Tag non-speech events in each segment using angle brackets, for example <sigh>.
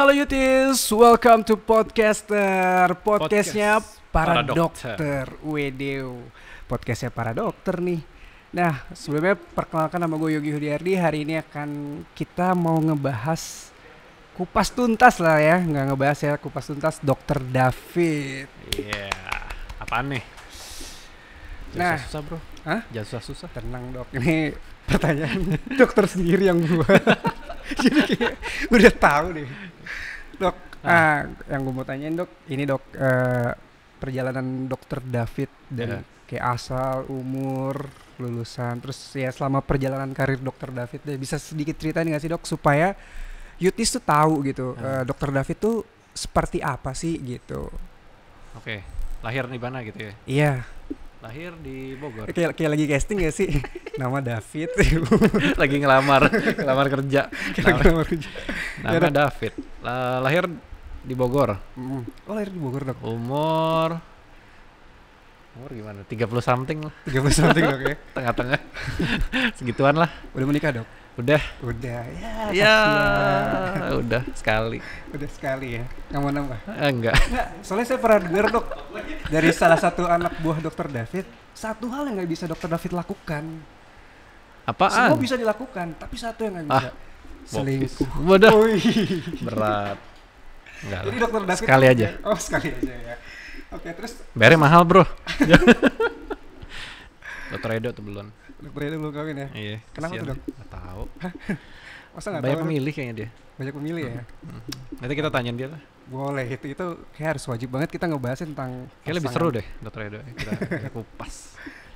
Halo Yutis, welcome to Podcaster, podcastnya Podcast. para, para dokter, dokter Podcastnya para dokter nih. Nah, sebelumnya perkenalkan nama gue Yogi Hudiardi. Hari ini akan kita mau ngebahas kupas tuntas lah ya, nggak ngebahas ya kupas tuntas Dokter David. Iya, yeah. apaan nih? Jangan nah, susah bro. Hah? Jangan susah susah. Tenang dok, ini pertanyaan <laughs> dokter sendiri yang gue. <laughs> Jadi kayak udah tahu deh. Ah. ah, yang gue mau tanyain dok, ini dok uh, perjalanan dokter David dari yeah. kayak asal umur lulusan, terus ya selama perjalanan karir dokter David deh bisa sedikit cerita nih gak sih dok supaya Yutis tuh tahu gitu yeah. uh, eh, dokter David tuh seperti apa sih gitu. Oke, okay. lahir di mana gitu ya? Iya. Yeah. Lahir di Bogor. Kayak, kayak lagi casting ya sih. <laughs> Nama David. <laughs> lagi ngelamar, ngelamar kerja. Nama, ngelamar kerja. Nama ya, David. Eh, lahir di Bogor. Oh lahir di Bogor dok. Umur umur gimana? Tiga puluh something lah. puluh something oke, ya. <laughs> Tengah-tengah. <laughs> Segituan lah. Udah menikah dok? Udah. Udah ya. Ya. Pastilah. Udah sekali. Udah sekali ya. Nggak mau nambah? Eh, enggak. Enggak. Soalnya saya pernah dengar dok dari salah satu anak buah dokter David satu hal yang nggak bisa dokter David lakukan. Apa? Semua bisa dilakukan, tapi satu yang nggak bisa. Ah. Selingkuh. Waduh. Berat. Enggak Jadi dokter David sekali aja. Oh, sekali aja ya. Oke, okay, terus Bayarnya mahal, Bro. <laughs> dokter Edo tuh belum. Dokter Edo belum kawin ya? Iya. Kenapa tuh, Dok? Gak tahu. <laughs> Masa enggak Banyak tahu? pemilih kayaknya dia. Banyak pemilih ya. Mm-hmm. Nanti kita tanyain dia lah. Boleh, itu itu kayak harus wajib banget kita ngebahas tentang Kayak lebih seru deh, Dokter Edo. Kita <laughs> kupas.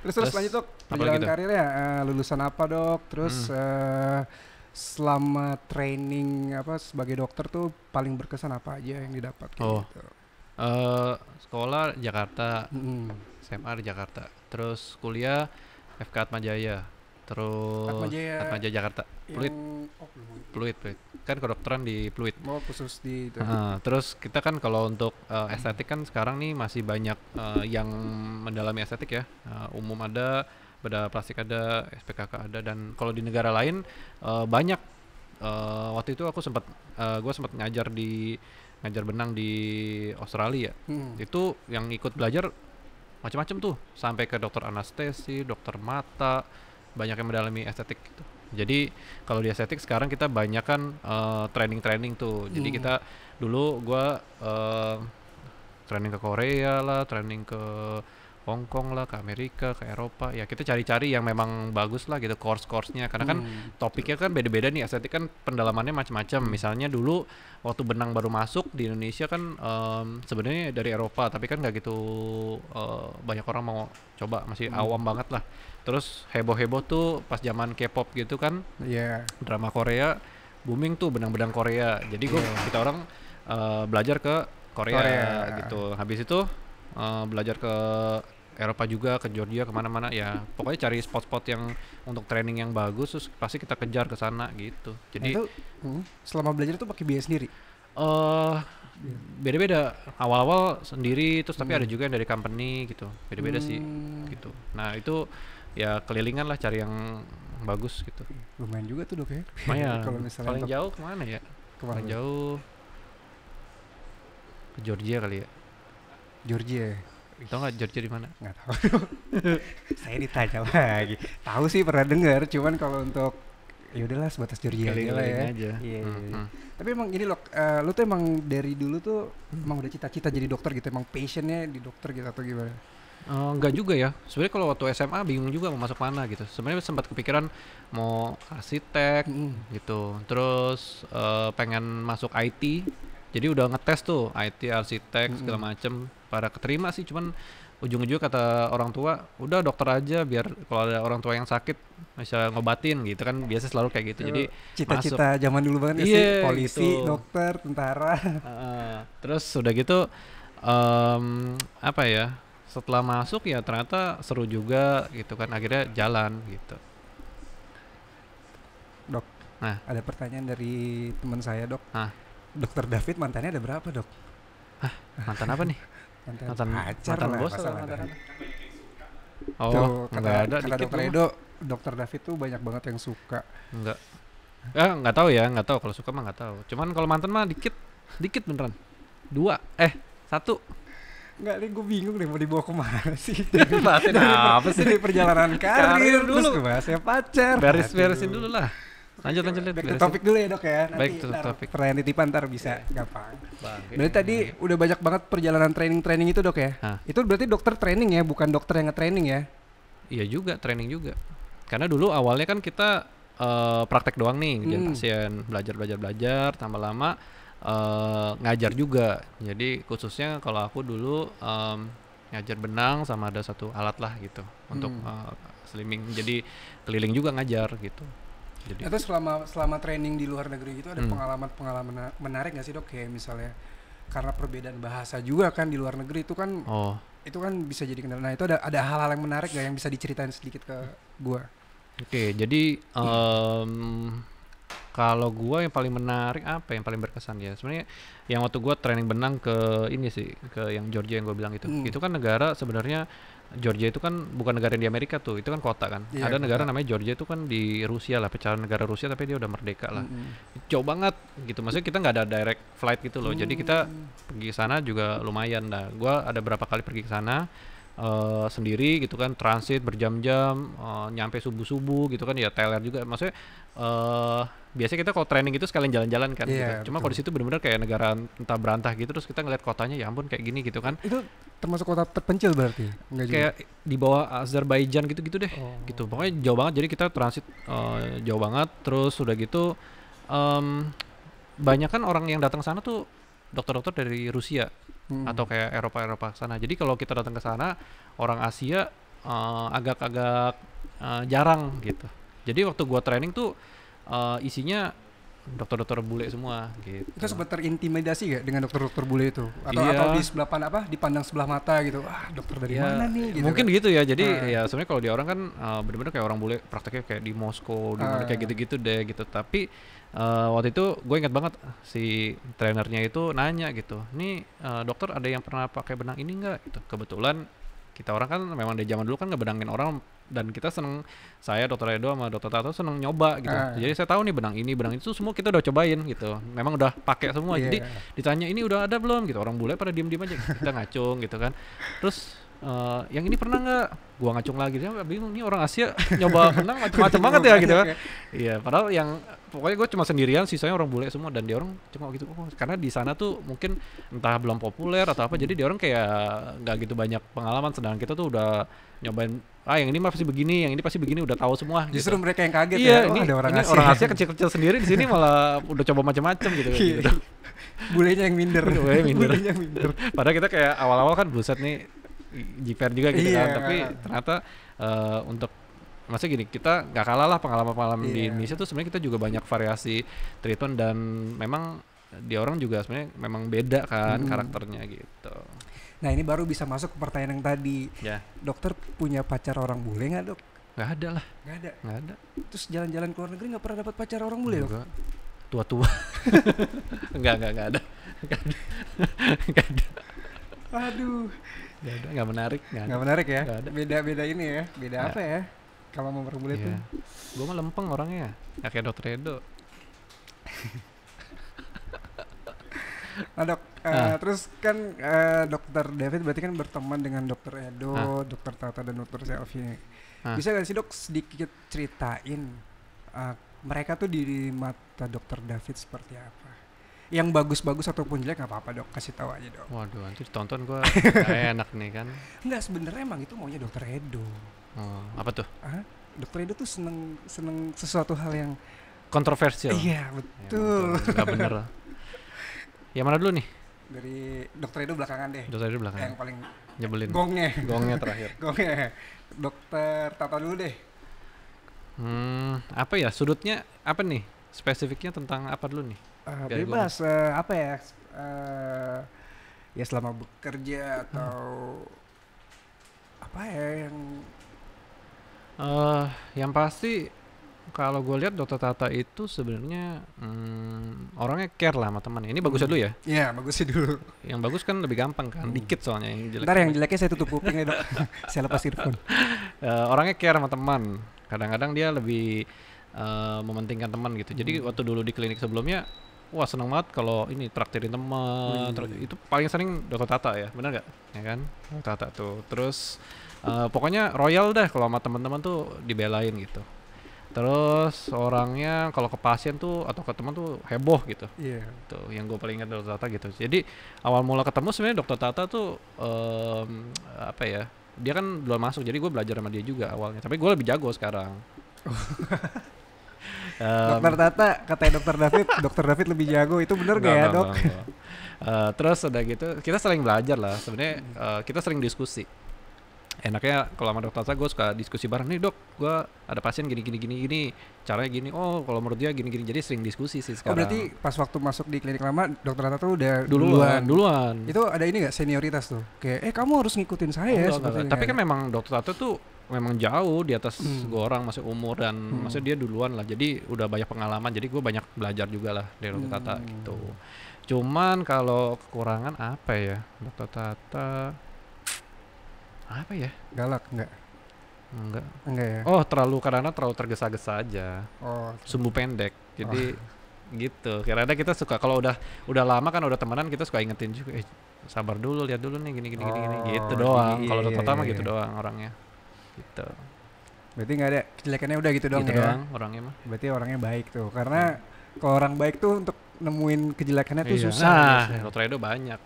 Terus, terus lanjut dok perjalanan karirnya uh, lulusan apa dok terus hmm. uh, selama training apa sebagai dokter tuh paling berkesan apa aja yang didapat oh. gitu? Uh, sekolah Jakarta, mm. SMA di Jakarta, terus kuliah FK Atmajaya, terus Atmajaya, Atmajaya Jakarta, Pluit, oh, Pluit, Pluit, kan kedokteran di Pluit. Oh khusus di. Itu. Uh, terus kita kan kalau untuk uh, estetik kan sekarang nih masih banyak uh, yang mendalami estetik ya, uh, umum ada beda plastik ada, SPKK ada dan kalau di negara lain uh, banyak uh, waktu itu aku sempat uh, eh, gue sempat ngajar di ngajar benang di Australia hmm. itu yang ikut belajar macam-macam tuh sampai ke dokter anestesi, dokter mata, banyak yang mendalami estetik gitu. Jadi kalau di estetik sekarang kita banyak kan uh, training-training tuh. Jadi hmm. kita dulu gue uh, training ke Korea lah, training ke Hongkong lah ke Amerika ke Eropa ya kita cari-cari yang memang bagus lah gitu course-course-nya karena kan hmm, topiknya kan beda-beda nih estetik kan pendalamannya macam-macam hmm. misalnya dulu waktu benang baru masuk di Indonesia kan um, sebenarnya dari Eropa tapi kan nggak gitu uh, banyak orang mau coba masih hmm. awam banget lah terus heboh-heboh tuh pas zaman K-pop gitu kan yeah. drama Korea booming tuh benang-benang Korea jadi gue yeah. kita orang uh, belajar ke Korea, Korea gitu habis itu uh, belajar ke Eropa juga ke Georgia kemana-mana ya pokoknya cari spot-spot yang untuk training yang bagus terus pasti kita kejar ke sana gitu jadi nah, itu, hmm, selama belajar itu pakai biaya sendiri eh uh, beda-beda awal-awal sendiri terus tapi ada hmm. juga yang dari company gitu beda-beda hmm. sih gitu nah itu ya kelilingan lah cari yang bagus gitu lumayan juga tuh dok ya <laughs> paling jauh kemana ya kemana jauh ke Georgia kali ya Georgia Tau nggak Georgia di mana? Nggak tahu. <laughs> Saya ditanya lagi. Tahu sih pernah dengar, cuman kalau untuk ya udahlah sebatas Georgia aja lah ya. Iya, iya. Hmm. Tapi emang gini loh, eh, uh, lu tuh emang dari dulu tuh hmm. emang udah cita-cita jadi dokter gitu, emang passionnya di dokter gitu atau gimana? Uh, eh, enggak juga ya. Sebenarnya kalau waktu SMA bingung juga mau masuk mana gitu. Sebenarnya sempat kepikiran mau arsitek mm. gitu. Terus uh, pengen masuk IT jadi udah ngetes tuh IT arsitek hmm. segala macem para keterima sih cuman ujung-ujung kata orang tua udah dokter aja biar kalau ada orang tua yang sakit bisa ngobatin gitu kan biasa selalu kayak gitu jadi eh, cita-cita zaman dulu banget yeah, sih iya, polisi gitu. dokter tentara uh, terus sudah gitu um, apa ya setelah masuk ya ternyata seru juga gitu kan akhirnya jalan gitu dok nah ada pertanyaan dari teman saya dok nah Dokter David mantannya ada berapa dok? Hah, mantan apa nih? mantan, mantan pacar mantan lah, bos atau mantan mantan. Oh, Tuh, oh, enggak ada kata dokter Edo, dokter David tuh banyak banget yang suka. Enggak. Ya, eh, nggak tahu ya, nggak tahu kalau suka mah nggak tahu. Cuman kalau mantan mah dikit, dikit beneran. Dua, eh satu. Enggak nih, gue bingung deh mau dibawa kemana <laughs> sih <laughs> Bahasin apa sih ini perjalanan karir, karir dulu. terus bahasnya pacar beres beresin dulu lah Lanjut lanjut lanjut Back to ya? topik dulu ya dok ya. Nanti Baik to topik. Pertanyaan titipan ntar bisa ya. gampang. Bang, berarti tadi udah banyak banget perjalanan training-training itu dok ya. Itu berarti dokter training ya, bukan dokter yang nge-training ya? Iya juga, training juga. Karena dulu awalnya kan kita uh, praktek doang nih hmm. jadi pasien, belajar belajar belajar, tambah lama uh, ngajar juga. Jadi khususnya kalau aku dulu um, ngajar benang sama ada satu alat lah gitu hmm. untuk uh, eh, slimming. Jadi keliling juga ngajar gitu. Jadi. Atau selama selama training di luar negeri itu ada pengalaman-pengalaman hmm. eh, menarik nggak sih dok? Kayak misalnya karena perbedaan bahasa juga kan di luar negeri itu kan oh. itu kan bisa jadi kendala. Nah itu ada ada hal-hal yang menarik gak yang bisa diceritain sedikit ke gua? Oke, okay, jadi um, kalau gua yang paling menarik apa yang paling berkesan ya? Sebenarnya yang waktu gua training benang ke ini sih ke yang Georgia yang gua bilang itu, hmm. itu kan negara sebenarnya Georgia itu kan bukan negara di Amerika tuh, itu kan kota kan. Iya, ada kota. negara namanya Georgia itu kan di Rusia lah, pecahan negara Rusia tapi dia udah merdeka lah. Mm-hmm. Jauh banget gitu, maksudnya kita nggak ada direct flight gitu loh. Mm. Jadi kita mm. pergi sana juga lumayan dah. Gua ada berapa kali pergi ke sana uh, sendiri gitu kan, transit berjam-jam, uh, nyampe subuh-subuh gitu kan, ya teler juga. Maksudnya uh, biasanya kita kalau training itu sekalian jalan-jalan kan yeah, gitu. Cuma kalau di situ benar-benar kayak negara entah berantah gitu terus kita ngeliat kotanya ya ampun kayak gini gitu kan. Itu termasuk kota terpencil berarti. Enggak kayak juga. di bawah Azerbaijan gitu-gitu deh. Oh. Gitu. Pokoknya jauh banget jadi kita transit uh, jauh banget terus sudah gitu um, banyak kan orang yang datang sana tuh dokter-dokter dari Rusia hmm. atau kayak Eropa-Eropa sana. Jadi kalau kita datang ke sana orang Asia eh, agak-agak uh, uh, jarang gitu. Jadi waktu gua training tuh uh, isinya dokter-dokter bule semua gitu. Itu sempat terintimidasi gak dengan dokter-dokter bule itu? Atau iya. atau di sebelah pandang? apa dipandang sebelah mata gitu. Ah, dokter dari iya. mana nih gitu. Mungkin kan? gitu ya. Jadi uh. ya sebenarnya kalau di orang kan uh, eh, benar benar kayak orang bule prakteknya kayak di Moskow, di mana kayak ah. gitu-gitu deh gitu. Tapi uh, waktu itu gue ingat banget si trainernya itu nanya gitu. "Nih, uh, dokter ada yang pernah pakai benang ini enggak?" gitu. Kebetulan kita orang kan memang dari zaman dulu kan ngebenangin orang dan kita seneng saya dokter Edo sama dokter Tato seneng nyoba gitu uh. jadi saya tahu nih benang ini benang itu semua kita udah cobain gitu memang udah pakai semua yeah. jadi iya. ditanya ini udah ada belum gitu orang bule pada diem diem aja gitu. kita ngacung gitu kan terus Eh, yang ini pernah nggak gua ngacung lagi dia bingung nih orang Asia nyoba menang macam-macam banget ya gitu kan iya padahal yang pokoknya gue cuma sendirian sisanya orang bule semua dan dia orang cuma gitu oh, karena di sana tuh mungkin entah belum populer atau apa jadi dia orang kayak nggak gitu banyak pengalaman sedangkan kita tuh udah nyobain ah yang ini mah pasti begini yang ini pasti begini udah tahu semua gitu. justru gitu. mereka yang kaget iya, ya oh, ini, ada orang Asia orang Asia kecil-kecil sendiri di sini malah udah coba macam-macam gitu, iya. gitu. bulenya yang minder bulenya minder. minder padahal kita kayak awal-awal kan buset nih jiper juga gitu yeah. kan tapi ternyata uh, untuk masa gini kita nggak kalah lah pengalaman-pengalaman yeah. di iya. Indonesia tuh sebenarnya kita juga banyak variasi triton dan memang di orang juga sebenarnya memang beda kan hmm. karakternya gitu. Nah ini baru bisa masuk ke pertanyaan yang tadi. Yeah. Dokter punya pacar orang bule nggak dok? Nggak ada lah. Nggak ada. Nggak ada. Terus jalan-jalan ke luar negeri nggak pernah dapat pacar orang bule Enggak. dok? Tua-tua. <laughs> nggak nggak nggak ada. nggak ada. <laughs> Gak ada. Aduh ada, gak menarik. Gak, gak ada. menarik ya. Gak ada. Beda beda ini ya. Beda gak. apa ya? Kalau mau berbulit yeah. tuh. Iya. Gue mah lempeng orangnya. Gak ya kayak dokter Edo. <laughs> nah dok, uh, ah. terus kan uh, dokter David berarti kan berteman dengan dokter Edo, ah. dokter Tata dan dokter Selvi. Ah. Bisa gak sih dok sedikit ceritain uh, mereka tuh di mata dokter David seperti apa? yang bagus-bagus ataupun jelek nggak apa-apa dok kasih tahu aja dok waduh nanti ditonton gue <laughs> enak nih kan nggak sebenarnya emang itu maunya dokter Edo oh, apa tuh Hah? dokter Edo tuh seneng seneng sesuatu hal yang kontroversial iya betul, ya, betul. bener <laughs> Ya mana dulu nih dari dokter Edo belakangan deh dokter Edo belakangan yang paling nyebelin gongnya gongnya terakhir <laughs> gongnya dokter Tata dulu deh Hmm, apa ya sudutnya apa nih spesifiknya tentang apa dulu nih? Uh, bebas uh, apa ya? Uh, ya selama bekerja atau hmm. apa ya yang uh, yang pasti kalau gue lihat Dokter Tata itu sebenarnya hmm, orangnya care lah sama temannya. Ini bagusnya hmm. dulu ya? Iya, bagus sih dulu. Yang bagus kan lebih gampang kan, hmm. dikit soalnya yang jelek. Ntar yang jeleknya saya tutup kupingnya dok, <laughs> saya lepas earphone. Uh, orangnya care sama teman. Kadang-kadang dia lebih uh, mementingkan teman gitu. Jadi hmm. waktu dulu di klinik sebelumnya wah seneng banget kalau ini traktirin teman. Hmm. Itu paling sering dokter Tata ya, benar nggak? Ya kan, dokter Tata tuh. Terus uh, pokoknya royal deh kalau sama teman-teman tuh dibelain gitu. Terus orangnya kalau ke pasien tuh atau ke teman tuh heboh gitu. Iya. Yeah. Tuh yang gue paling ingat dokter Tata gitu. Jadi awal mula ketemu sebenarnya dokter Tata tuh um, apa ya? Dia kan belum masuk, jadi gue belajar sama dia juga awalnya. Tapi gue lebih jago sekarang. <laughs> Um, dokter Tata katanya dokter David, dokter David lebih jago itu bener gak, gak ya dok? Gak, gak. Uh, eh, terus udah gitu kita sering belajar lah sebenarnya uh, kita sering diskusi enaknya kalau sama dokter Tata gue suka diskusi bareng nih dok gue ada pasien gini gini gini gini caranya gini oh kalau menurut dia gini gini jadi sering diskusi sih sekarang oh berarti pas waktu masuk di klinik lama dokter Tata tuh udah duluan duluan, duluan. itu ada ini gak senioritas tuh kayak eh kamu harus ngikutin saya oh, enggak, enggak. tapi kan memang dokter Tata tuh memang jauh di atas hmm. gue orang masih umur dan hmm. dia duluan lah jadi udah banyak pengalaman jadi gue banyak belajar juga lah dari dokter hmm. Tata gitu cuman kalau kekurangan apa ya dokter Tata apa ya galak nggak enggak enggak ya oh terlalu karena terlalu tergesa-gesa aja oh sumbu pendek jadi oh gitu kira kita suka kalau udah udah lama kan udah temenan kita suka ingetin juga eh sabar dulu lihat dulu nih gini gini oh, gini gitu oh, doang iya, kalau iya, iya, mah iya, gitu iya. doang orangnya gitu berarti nggak ada kejelekannya udah gitu dong, gitu ya doang, orangnya mah berarti orangnya baik tuh karena hmm. kalau orang baik tuh untuk nemuin kejelekannya tuh iya. susah. Ah, nah, biasanya. dokter banyak.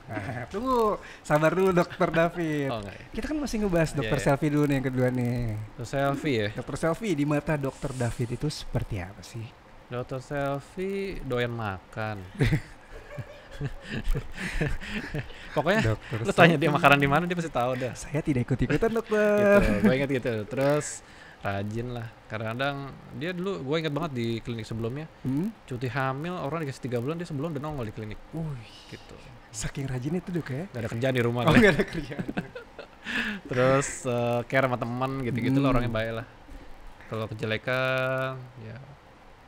tunggu, sabar dulu dokter David. <laughs> oh, Kita kan masih ngebahas iya, dokter yeah, selfie dulu nih yang kedua nih. Dokter selfie ya. Dokter selfie di mata dokter David itu seperti apa sih? Dokter selfie doyan makan. <laughs> <laughs> Pokoknya dokter lu tanya dia makanan di mana dia pasti tahu dah. Saya tidak ikut-ikutan <laughs> dokter. gitu, gue inget gitu. Terus rajin lah. Karena kadang dia dulu gue inget banget di klinik sebelumnya. Hmm? Cuti hamil orang dikasih tiga bulan dia sebelum udah nongol di klinik. Wih, gitu. Saking rajin itu dok ya. Gak ada kerjaan di rumah. Oh, gak ada kerjaan. <laughs> Terus uh, care sama teman gitu-gitu hmm. lah orangnya baik lah. Kalau kejelekan ya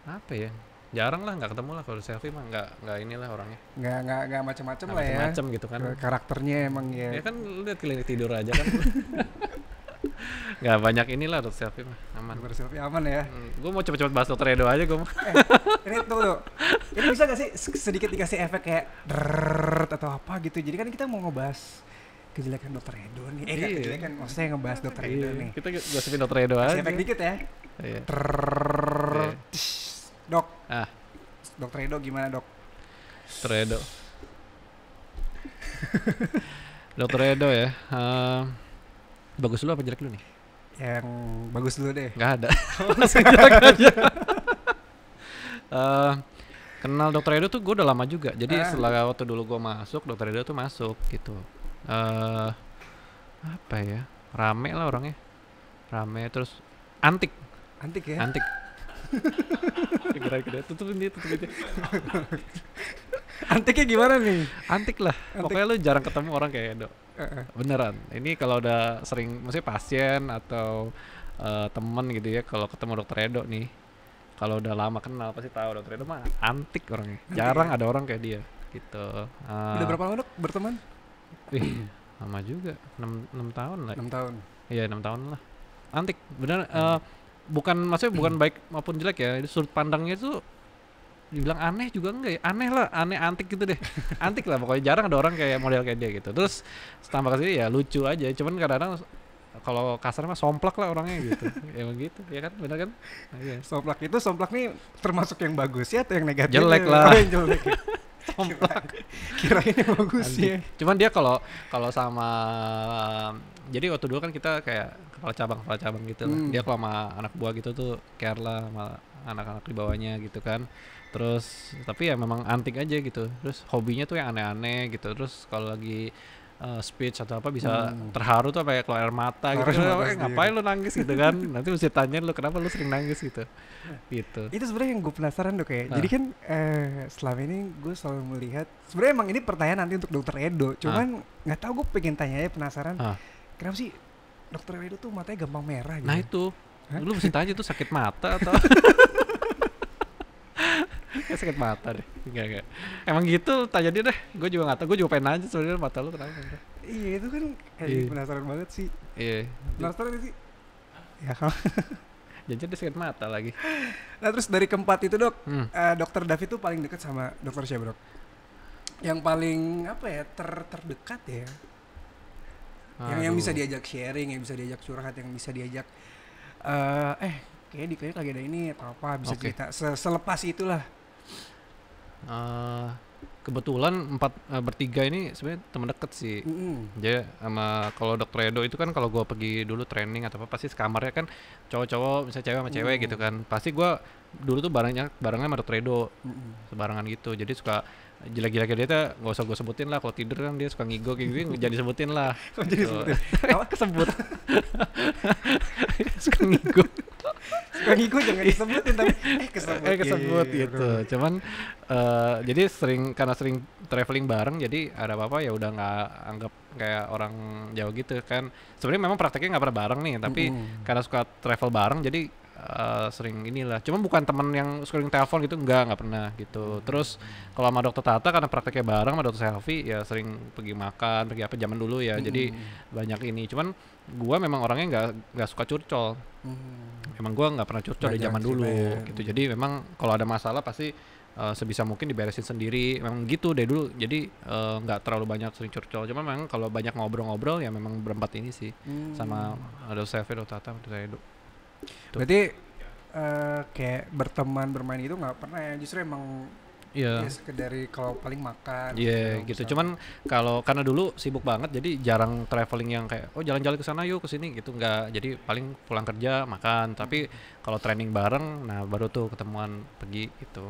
apa ya? jarang lah nggak ketemu lah kalau selfie mah nggak nggak inilah orangnya nggak nggak nggak macam-macam lah macem -macem ya gitu kan karakternya emang ya ya kan lu lihat klinik tidur aja kan <laughs> nggak banyak inilah dokter selfie mah aman dokter selfie aman ya hmm, gue mau cepet-cepet bahas dokter Edo aja gue mah eh, ini tuh tuh ini bisa gak sih sedikit dikasih efek kayak atau apa gitu jadi kan kita mau ngebahas kejelekan dokter Edo nih. Eh, iya. kejelekan maksudnya ngebahas dokter Edo iya, nih. Kita gosipin dokter Edo aja. Efek dikit ya. Iya. iya. Dok, Dokter Edo gimana dok? Dokter Edo. <laughs> Dokter Edo ya. Uh, bagus lu apa jelek lu nih? Yang bagus dulu deh. Gak ada. Langsung <laughs> oh, jelek aja. uh, <laughs> kenal Dokter Edo tuh gue udah lama juga. Jadi uh. setelah waktu dulu gue masuk, Dokter Edo tuh masuk gitu. Uh, apa ya? Rame lah orangnya. Rame terus antik. Antik ya? Antik <laughs> gerai kedengeran. Tutupin dia, tutupin dia. <laughs> Antiknya gimana nih? Antik lah. Antik. Pokoknya lu jarang ketemu orang kayak Edo. Beneran. Ini kalau udah sering, maksudnya pasien atau uh, temen gitu ya, kalau ketemu dokter Edo nih, kalau udah lama kenal pasti tahu dokter Edo mah antik orangnya. Antik jarang ya? ada orang kayak dia gitu. Uh, udah berapa lama dok berteman? Ih, lama juga. 6, 6 tahun lah. 6 tahun. Iya, 6 tahun lah. Antik, bener. Hmm. Uh, bukan maksudnya bukan hmm. baik maupun jelek ya sudut pandangnya itu dibilang aneh juga enggak ya aneh lah aneh antik gitu deh <laughs> antik lah pokoknya jarang ada orang kayak model kayak dia gitu terus tambah kesini ya lucu aja cuman kadang-kadang kalau kasar mah somplak lah orangnya gitu <laughs> emang gitu ya kan bener kan nah, somplak itu somplak nih termasuk yang bagus ya atau yang negatif jelek <laughs> oh, lah oh, yang jelek ya. Kira ini bagus ya. Cuman dia kalau kalau sama jadi waktu dulu kan kita kayak kepala cabang kepala cabang gitu. Hmm. Dia kalau sama anak buah gitu tuh care lah sama anak-anak di bawahnya gitu kan. Terus tapi ya memang antik aja gitu. Terus hobinya tuh yang aneh-aneh gitu. Terus kalau lagi uh, speech atau apa bisa hmm. terharu tuh ya, gitu. kayak keluar air mata Harus gitu. Mata ngapain lu nangis gitu kan? Nanti mesti tanya lu kenapa lu sering nangis gitu. gitu. Itu sebenarnya yang gue penasaran tuh kayak. Nah. Jadi ah. kan eh, selama ini gue selalu melihat sebenarnya emang ini pertanyaan nanti untuk dokter Edo. Cuman ah. nggak ah. tahu gue pengen tanya ya penasaran. Ah. Kenapa sih dokter Edo tuh matanya gampang merah gitu? Nah itu. Hah? Lu mesti tanya itu sakit mata atau <laughs> kayak sakit mata deh enggak enggak emang gitu tanya dia deh gue juga nggak tahu gue juga pengen nanya sebenarnya mata lu kenapa iya itu kan kayak yeah. penasaran banget sih iya penasaran sih ya kalau jajan <laughs> dia sakit mata lagi nah terus dari keempat itu dok hmm. uh, dokter David tuh paling dekat sama dokter Syabrok yang paling apa ya ter terdekat ya Aduh. yang yang bisa diajak sharing yang bisa diajak curhat yang bisa diajak uh, eh, eh kayak di klinik lagi ada ini atau apa bisa okay. cerita Se selepas itulah uh, kebetulan empat uh, bertiga ini sebenarnya teman deket sih. Mm -hmm. Jadi sama kalau dokter Edo itu kan kalau gue pergi dulu training atau apa pasti sekamarnya kan cowok-cowok misalnya cewek sama cewek mm -hmm. gitu kan. Pasti gue dulu tuh barangnya barangnya sama dokter Edo mm -hmm. sebarangan gitu. Jadi suka jelek-jeleknya dia tuh gak usah gue sebutin lah kalau tidur kan dia suka ngigo kayak gitu jadi sebutin lah <laughs> jadi gitu. sebutin apa kesebut <laughs> suka ngigo suka ngikut jangan disebutin tapi eh kesebut, eh, kesebut iya, gitu iya. cuman uh, jadi sering karena sering traveling bareng jadi ada apa-apa ya udah nggak anggap kayak orang jauh gitu kan sebenarnya memang prakteknya nggak pernah bareng nih tapi mm -hmm. karena suka travel bareng jadi Eh, sering inilah. Cuma bukan teman yang sering telepon gitu enggak, enggak pernah gitu. Hmm. Terus kalau sama dokter Tata karena prakteknya bareng sama dokter Selfie ya sering pergi makan, pergi apa zaman dulu ya. -hmm. Jadi banyak ini. Cuman gua memang orangnya enggak nggak suka curcol. Mm -hmm. Memang gua enggak pernah curcol dari zaman dulu ya. gitu. Jadi memang kalau ada masalah pasti uh, sebisa mungkin diberesin sendiri memang gitu deh dulu jadi eh, nggak uh, terlalu banyak sering curcol cuman memang kalau banyak ngobrol-ngobrol ya memang berempat ini sih hmm. sama dokter Selfie dokter Tata, dokter Edo Tuh. Berarti uh, kayak berteman bermain itu nggak pernah ya justru emang Iya. Yeah. Ya kalau paling makan. Iya, yeah, gitu, gitu. Misalnya. Cuman kalau karena dulu sibuk banget jadi jarang traveling yang kayak oh jalan-jalan ke sana yuk ke sini gitu nggak. Jadi paling pulang kerja makan, tapi hmm. kalau training bareng nah baru tuh ketemuan pergi itu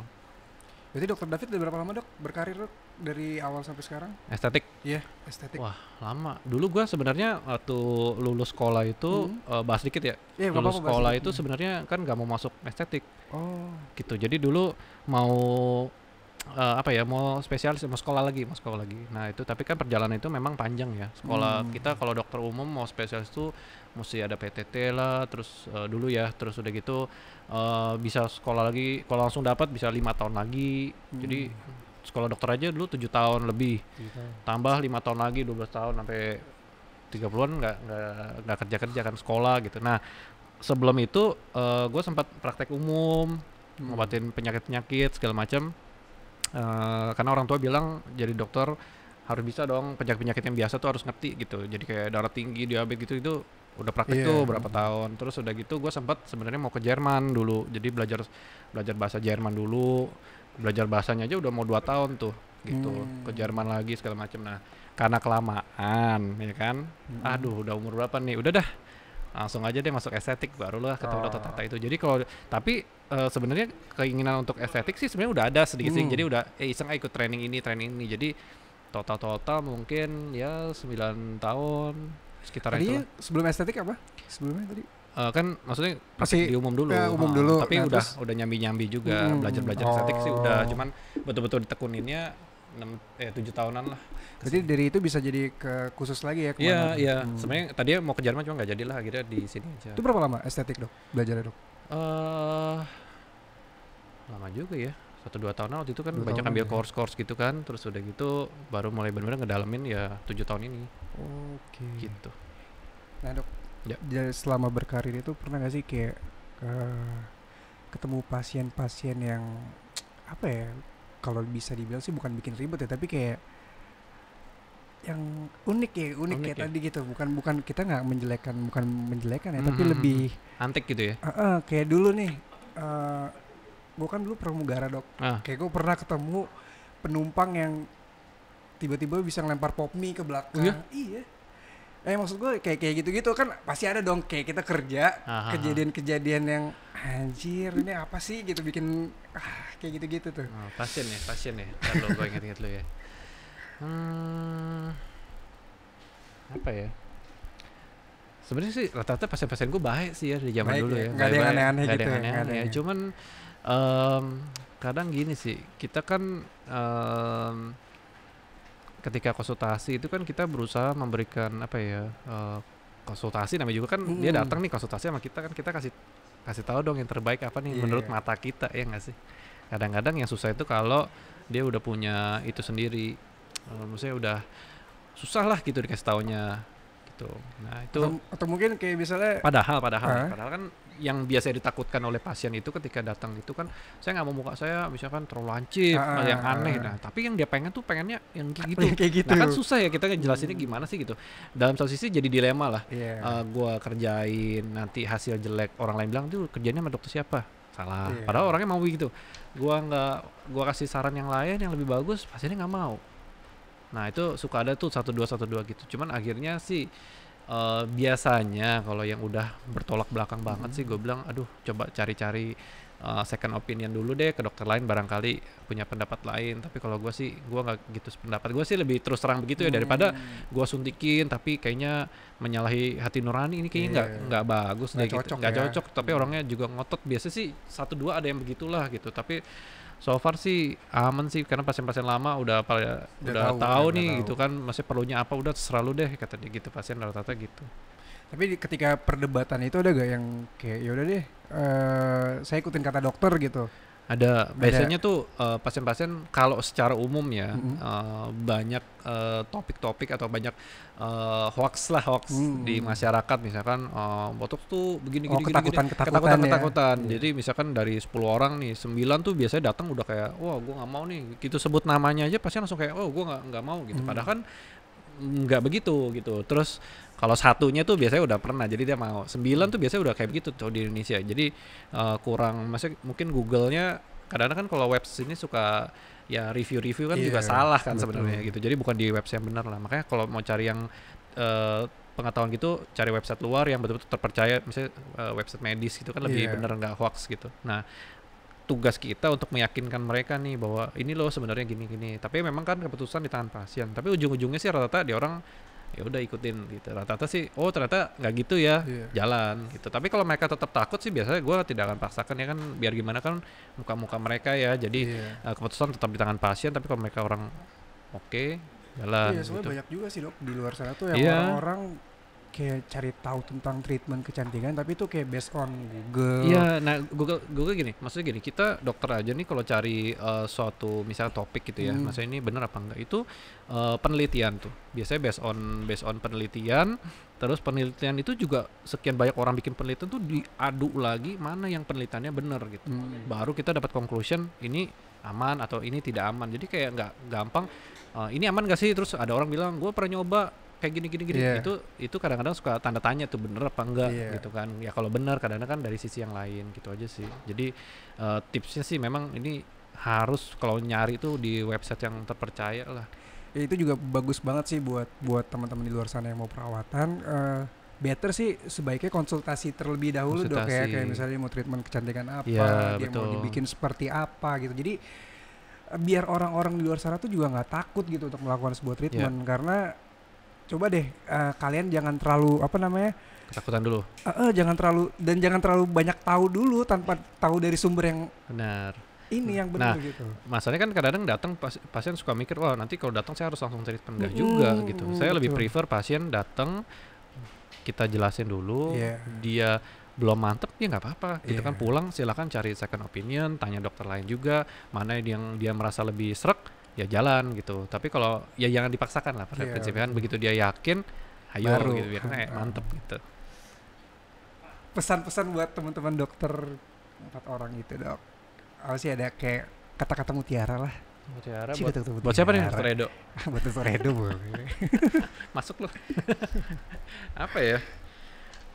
Berarti dokter David udah berapa lama, Dok? Berkarir, Dok? dari awal sampai sekarang? Estetik. Iya, yeah, estetik. Wah, lama. Dulu gua sebenarnya waktu lulus sekolah itu hmm. uh, bahas dikit ya. Yeah, lulus apa -apa, sekolah itu sebenarnya kan gak mau masuk estetik. Oh. Gitu. Jadi dulu mau uh, apa ya mau spesialis mau sekolah lagi mau sekolah lagi nah itu tapi kan perjalanan itu memang panjang ya sekolah hmm. kita kalau dokter umum mau spesialis itu mesti ada PTT lah terus uh, dulu ya terus udah gitu uh, bisa sekolah lagi kalau langsung dapat bisa lima tahun lagi hmm. jadi sekolah dokter aja dulu tujuh tahun lebih tambah lima tahun lagi 12 tahun sampai 30-an nggak nggak kerja kerja kan sekolah gitu nah sebelum itu uh, eh, gue sempat praktek umum hmm. ngobatin penyakit penyakit segala macam uh, eh, karena orang tua bilang jadi dokter harus bisa dong penyakit penyakit yang biasa tuh harus ngerti gitu jadi kayak darah tinggi diabetes gitu itu udah praktek yeah. tuh berapa tahun terus udah gitu gue sempat sebenarnya mau ke Jerman dulu jadi belajar belajar bahasa Jerman dulu belajar bahasanya aja udah mau dua tahun tuh gitu hmm. ke Jerman lagi segala macam nah karena kelamaan ya kan hmm. aduh udah umur berapa nih udah dah langsung aja deh masuk estetik baru lah ketemu oh. tata itu jadi kalau tapi e, sebenarnya keinginan untuk estetik sih sebenarnya udah ada sedikit hmm. jadi udah eh, iseng ah, ikut training ini training ini jadi total total mungkin ya 9 tahun sekitar itu sebelum estetik apa sebelumnya tadi Uh, kan maksudnya pasti di umum dulu, ya, umum ah, dulu. tapi nah, udah terus, udah nyambi nyambi juga hmm, belajar belajar oh. estetik sih udah, oh. cuman betul betul ditekuninnya enam eh tujuh tahunan lah. Jadi dari itu bisa jadi ke khusus lagi ya? Iya iya. Hmm. Sebenarnya tadi mau ke Jerman cuma nggak jadilah akhirnya di sini aja. Itu berapa lama estetik dok belajar dok? Uh, lama juga ya satu dua tahunan waktu itu kan dua banyak ambil ya. course course gitu kan terus udah gitu baru mulai benar-benar ngedalamin ya tujuh tahun ini. Oke. Okay. Gitu. Nah dok yeah. Jadi selama berkarir itu pernah gak sih kayak uh, ketemu pasien-pasien yang apa ya kalau bisa dibilang sih bukan bikin ribet ya tapi kayak yang unik ya unik, unik kayak ya? tadi gitu bukan bukan kita nggak menjelekan bukan menjelekan ya mm -hmm. tapi mm-hmm, lebih mm-hmm. antik gitu ya uh, uh, kayak dulu nih uh, eh, gue kan dulu pramugara dok ah. kayak gue pernah ketemu penumpang yang tiba-tiba bisa ngelempar pop mie ke belakang oh iya, iya eh maksud gue kayak kayak gitu-gitu kan pasti ada dong kayak kita kerja kejadian-kejadian yang anjir ini apa sih gitu bikin ah, kayak gitu-gitu tuh pasien oh, ya pasien ya kalau gue inget-inget lo ya hmm, apa ya sebenarnya sih rata-rata pasien-pasien gue baik sih ya di zaman baik, dulu ya, ya. nggak ada yang aneh-aneh gitu ya, ada yang aneh -aneh. cuman um, kadang gini sih kita kan um, ketika konsultasi itu kan kita berusaha memberikan apa ya uh, konsultasi namanya juga kan hmm. dia datang nih konsultasi sama kita kan kita kasih kasih tahu dong yang terbaik apa nih yeah. menurut iya. mata kita ya nggak sih kadang-kadang yang susah itu kalau dia udah punya itu sendiri uh, maksudnya udah susah lah gitu dikasih taunya gitu nah itu atau, atau mungkin kayak misalnya padahal padahal uh. padahal kan yang biasa ditakutkan oleh pasien itu ketika datang itu kan saya nggak mau muka saya misalkan terlalu lancip ah, ah yang ah, aneh ah. nah tapi yang dia pengen tuh pengennya yang kayak gitu, kayak nah, gitu. nah kan susah ya kita jelasinnya hmm. gimana sih gitu dalam satu sisi jadi dilema lah yeah. Iya. uh, gue kerjain nanti hasil jelek orang lain bilang tuh kerjanya sama dokter siapa salah yeah. padahal orangnya mau gitu gue nggak gue kasih saran yang lain yang lebih bagus pasiennya nggak mau Nah itu suka ada tuh satu dua satu dua gitu. Cuman akhirnya sih uh, biasanya kalau yang udah bertolak belakang banget hmm. sih gue bilang aduh coba cari-cari uh, second opinion dulu deh ke dokter lain barangkali punya pendapat lain tapi kalau gue sih gue nggak gitu pendapat gue sih lebih terus terang begitu ya hmm. daripada gue suntikin tapi kayaknya menyalahi hati nurani ini kayaknya nggak yeah. Iya. nggak bagus nggak gitu. cocok gitu ya. cocok tapi hmm. orangnya juga ngotot biasa sih satu dua ada yang begitulah gitu tapi so far sih aman sih karena pasien-pasien lama udah apa ya udah tahu, tahu nih tahu. gitu kan masih perlunya apa udah selalu deh kata dia gitu pasien rata-rata gitu tapi di, ketika perdebatan itu ada gak yang kayak yaudah deh uh, saya ikutin kata dokter gitu ada biasanya ada. tuh eh, pasien pasien uh, kalau secara umum ya mm-hmm. uh, banyak eh, topik topik uh, atau banyak uh, hoax lah hoax mm-hmm. di masyarakat misalkan uh, botox tuh begini oh, gini ketakutan, gini ketakutan ketakutan, ya. ketakutan. Yeah. Jadi iya. misalkan dari 10 orang nih 9 tuh biasanya datang udah kayak wah gua nggak mau nih gitu sebut namanya aja pasien langsung kayak oh gua nggak nggak mau gitu. Mm-hmm. Padahal kan nggak begitu gitu terus kalau satunya tuh biasanya udah pernah jadi dia mau sembilan tuh biasanya udah kayak begitu tuh di Indonesia jadi uh, kurang maksudnya mungkin Google-nya kadang-kadang kan kalau webs ini suka ya review-review kan yeah, juga iya, salah kan sebenarnya gitu jadi bukan di website yang benar lah makanya kalau mau cari yang uh, pengetahuan gitu cari website luar yang betul-betul terpercaya misalnya uh, website medis gitu kan lebih yeah. bener nggak hoax gitu nah tugas kita untuk meyakinkan mereka nih bahwa ini loh sebenarnya gini-gini. Tapi memang kan keputusan di tangan pasien. Tapi ujung-ujungnya sih rata-rata di orang ya udah ikutin gitu. Rata-rata sih oh ternyata nggak gitu ya yeah. jalan gitu. Tapi kalau mereka tetap takut sih biasanya gue tidak akan paksakan ya kan biar gimana kan muka-muka mereka ya. Jadi yeah. Iya. uh, keputusan tetap di tangan pasien. Tapi kalau mereka orang oke okay, jalan. Iya, yeah, soalnya gitu. banyak juga sih dok di luar sana tuh yang iya. orang-orang kayak cari tahu tentang treatment kecantikan tapi itu kayak based on Google. Iya, nah Google Google gini, maksudnya gini, kita dokter aja nih kalau cari uh, suatu misalnya topik gitu ya, hmm. maksudnya ini benar apa enggak itu uh, penelitian tuh. Biasanya based on based on penelitian, terus penelitian itu juga sekian banyak orang bikin penelitian tuh diadu lagi mana yang penelitiannya benar gitu. Hmm. Baru kita dapat conclusion ini aman atau ini tidak aman. Jadi kayak nggak gampang uh, ini aman gak sih terus ada orang bilang gue pernah nyoba kayak gini gini gini yeah. itu itu kadang-kadang suka tanda tanya tuh bener apa enggak yeah. gitu kan ya kalau bener kadang-kadang kan dari sisi yang lain gitu aja sih jadi uh, tipsnya sih memang ini harus kalau nyari tuh di website yang terpercaya lah ya, itu juga bagus banget sih buat buat teman-teman di luar sana yang mau perawatan uh, better sih sebaiknya konsultasi terlebih dahulu dong ya. kayak kayak misalnya mau treatment kecantikan apa ya, dia betul. mau dibikin seperti apa gitu jadi biar orang-orang di luar sana tuh juga nggak takut gitu untuk melakukan sebuah treatment yeah. karena coba deh uh, kalian jangan terlalu apa namanya ketakutan dulu. Uh, uh, jangan terlalu dan jangan terlalu banyak tahu dulu tanpa tahu dari sumber yang benar. Ini yang benar nah, gitu. Masalahnya kan kadang-kadang datang pas, pasien suka mikir, wah nanti kalau datang saya harus langsung cerita enggak mm, juga gitu. saya betul. lebih prefer pasien datang kita jelasin dulu yeah. dia belum mantep ya nggak apa-apa yeah. Gitu kan iya. pulang silakan cari second opinion tanya dokter lain juga mana yang dia merasa lebih serak ya jalan gitu tapi kalau ya jangan dipaksakan lah pada yeah, prinsipnya kan begitu dia yakin ayo Baru. gitu biar kan kayak <laughs> mantep gitu pesan-pesan buat teman-teman dokter empat orang itu dok apa sih ada kayak kata-kata mutiara lah mutiara Cik, buat, kata mutiara. buat siapa nih dokter Edo <laughs> buat dokter Edo <laughs> masuk loh apa ya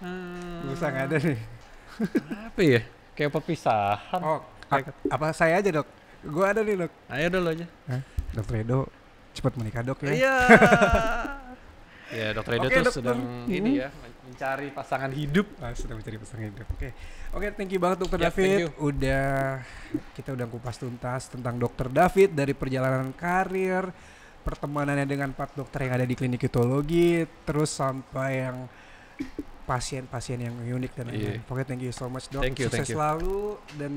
hmm. usah nggak ada hmm. nih apa ya kayak perpisahan oh kayak, apa saya aja dok Gue ada nih, Dok. Ayo dulu aja. Hah? Dokter cepat menikah, Dok ya. Iya. <laughs> ya, Dokter Edo tuh dokter. sedang hmm. ini ya, mencari pasangan hidup. Ah, sedang mencari pasangan hidup. Oke. Oke, thank you banget Dokter ya, David. Udah kita udah kupas tuntas tentang Dokter David dari perjalanan karir, pertemanannya dengan empat dokter yang ada di klinik itologi, terus sampai yang pasien-pasien yang unik dan iya. lain-lain. Yeah. Pokoknya thank you so much dok. Thank you, Sukses thank you. selalu dan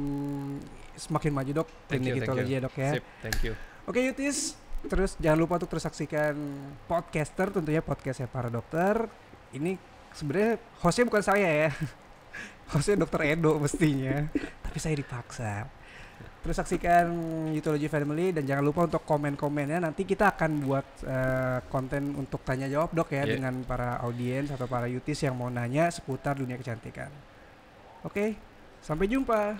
semakin maju dok Thank you, histologi ya dok ya. Sip, thank you. Oke okay, Yutis, terus jangan lupa untuk terus saksikan podcaster tentunya podcastnya para dokter. Ini sebenarnya hostnya bukan saya ya. <laughs> hostnya dokter Edo mestinya, tapi saya dipaksa. Terus saksikan Utology Family dan jangan lupa untuk komen-komennya nanti kita akan buat uh, konten untuk tanya jawab dok ya yeah. dengan para audiens atau para yutis yang mau nanya seputar dunia kecantikan. Oke, okay, sampai jumpa.